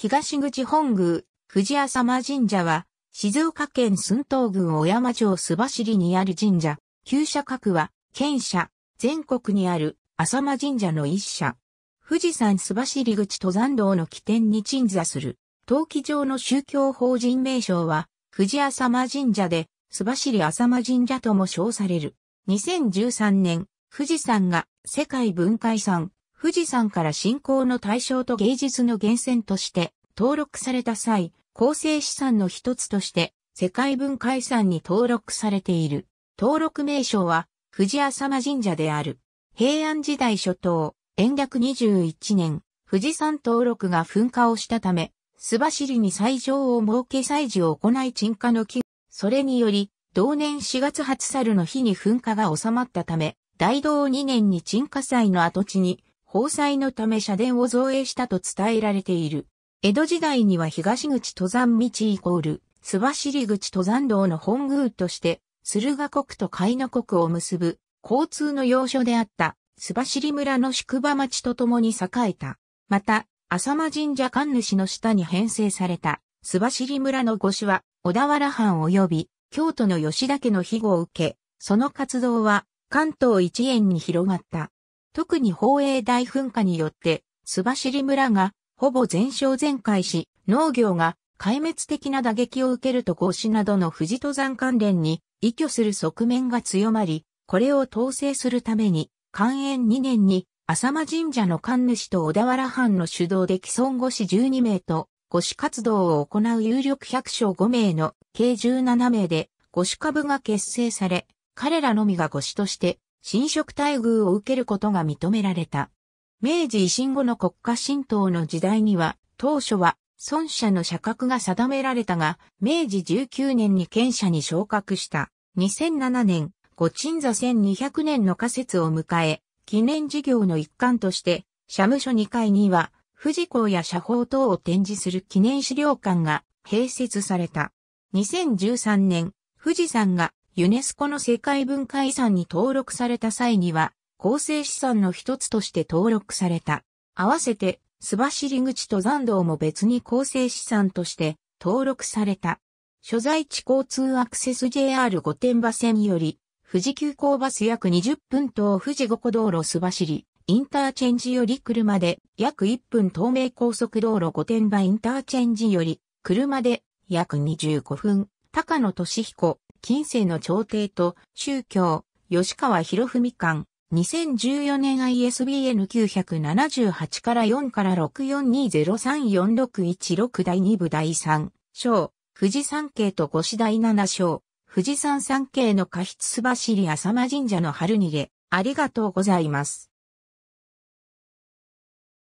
東口本宮、藤浅間神社は、静岡県寸東郡小山町須走にある神社、旧社格は、県社、全国にある浅間神社の一社。富士山須走口登山道の起点に鎮座する、登記上の宗教法人名称は、藤浅間神社で、須走浅間神社とも称される。2013年、富士山が世界文化遺産、富士山から信仰の対象と芸術の源泉として登録された際、構成資産の一つとして世界文化遺産に登録されている。登録名称は富士浅間神社である。平安時代初頭、延暦21年、富士山登録が噴火をしたため、須走に斎場を設け祭事を行い鎮火の木、それにより、同年4月初猿の日に噴火が収まったため、大道2年に鎮火祭の跡地に防災のため社殿を造営したと伝えられている。江戸時代には東口登山道イコール、須走口登山道の本宮として、駿河国と海野国を結ぶ交通の要所であった須走村の宿場町とともに栄えた。また、浅間神社神主の下に編成された須走村の御所は小田原藩及び京都の吉田家の庇護を受け、その活動は関東一円に広がった。特に宝永大噴火によって、須走村がほぼ全焼全壊し、農業が壊滅的な打撃を受けると合資などの富士登山関連に依拠する側面が強まり、これを統制するために、寛延2年に浅間神社の神主と小田原藩の主導で既存護士12名と、護士活動を行う有力百姓5名の計17名で、護士株が結成され、彼らのみが護士として侵食待遇を受けることが認められた。明治維新後の国家神道の時代には、当初は、孫者の社格が定められたが、明治19年に権者に昇格した。2007年、五鎮座1200年の仮説を迎え、記念事業の一環として、社務所2階には、富士港や社宝等を展示する記念資料館が併設された。2013年、富士山がユネスコの世界文化遺産に登録された際には、構成資産の一つとして登録された。合わせて、須走口と残道も別に構成資産として登録された。所在地交通アクセス JR 御殿場線より、富士急行バス約20分等富士五湖道路須走、インターチェンジより車で約1分東名高速道路御殿場インターチェンジより、車で約25分、高野俊彦、近世の朝廷と宗教、吉川博文館、2014年 ISBN 978から4から64203461第2部第3章、富士山系と五四第7章、富士山山系の過失すばしり浅間神社の春逃げ、ありがとうございます。